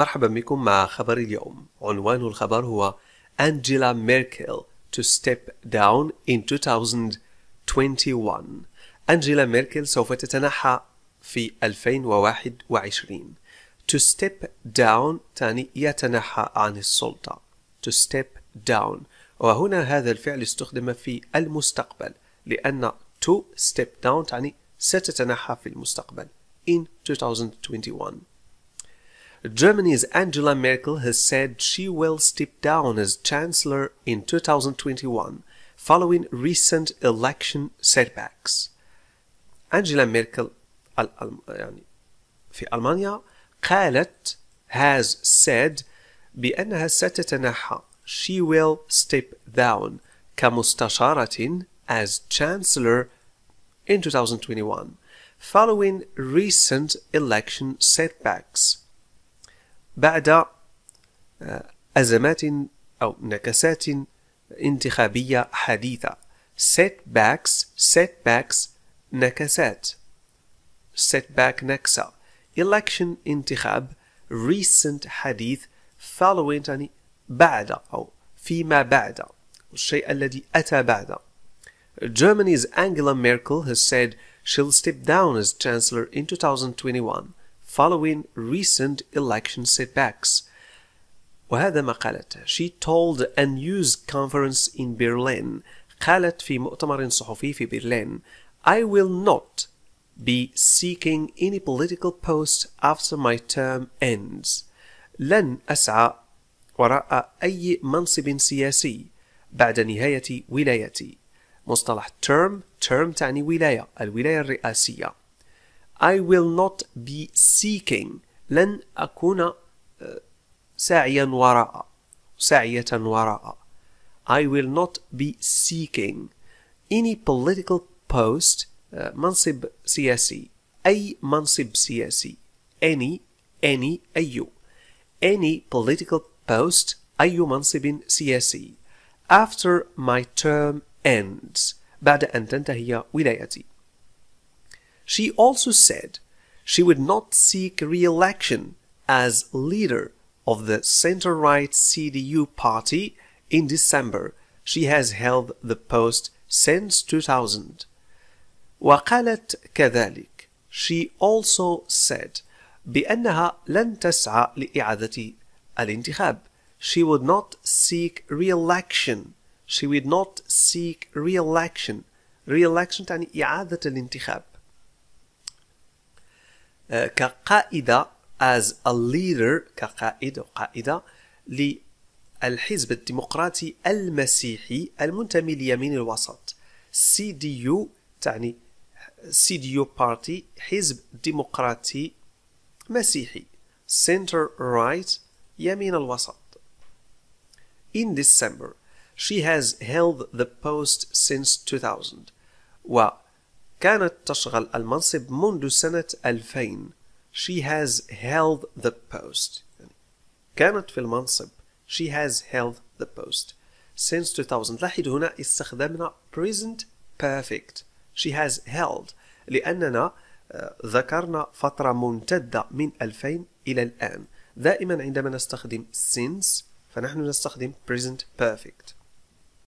مرحبا بكم مع خبر اليوم عنوان الخبر هو أنجيلا ميركل to step down in 2021 أنجيلا ميركل سوف تتنحى في 2021 to step down تعني يتنحى عن السلطة to step down وهنا هذا الفعل استخدم في المستقبل لأن to step down تعني ستتنحى في المستقبل in 2021 Germany's Angela Merkel has said she will step down as Chancellor in 2021 following recent election setbacks. Angela Merkel, في ألمانيا قالت has said بأنها ستتنحى she will step down كمستشارة as Chancellor in 2021 following recent election setbacks بعد أزمات أو نكسات انتخابية حديثة setbacks setbacks نكسات setback نكسة election انتخاب recent حديث following يعني بعد أو فيما بعد الشيء الذي أتى بعد Germany's Angela Merkel has said she'll step down as Chancellor in 2021 following recent election setbacks. وهذا ما قالت. She told a news conference in Berlin. قالت في مؤتمر صحفي في برلين I will not be seeking any political post after my term ends. لن أسعى وراء أي منصب سياسي بعد نهاية ولايتي. مصطلح term term تعني ولاية الولاية الرئاسية I will not be seeking لن أكون ساعيا وراء ساعية وراء I will not be seeking any political post منصب سياسي أي منصب سياسي any any أي any political post أي منصب سياسي after my term ends بعد أن تنتهي ولايتي she also said she would not seek re-election as leader of the center-right CDU party in December. She has held the post since 2000. وقالت كذلك She also said بأنها لن تسعى لإعادة الانتخاب She would not seek re-election She would not seek re-election re-election تعني إعادة الانتخاب كقائدة as a leader كقائد أو قائدة للحزب الديمقراطي المسيحي المنتمي ليمين الوسط CDU تعني CDU party حزب ديمقراطي مسيحي center right يمين الوسط In December she has held the post since 2000 و كانت تشغل المنصب منذ سنة 2000 she has held the post يعني كانت في المنصب she has held the post since 2000 لاحظ هنا استخدمنا present perfect she has held لأننا آه، ذكرنا فترة ممتدة من 2000 إلى الآن دائما عندما نستخدم since فنحن نستخدم present perfect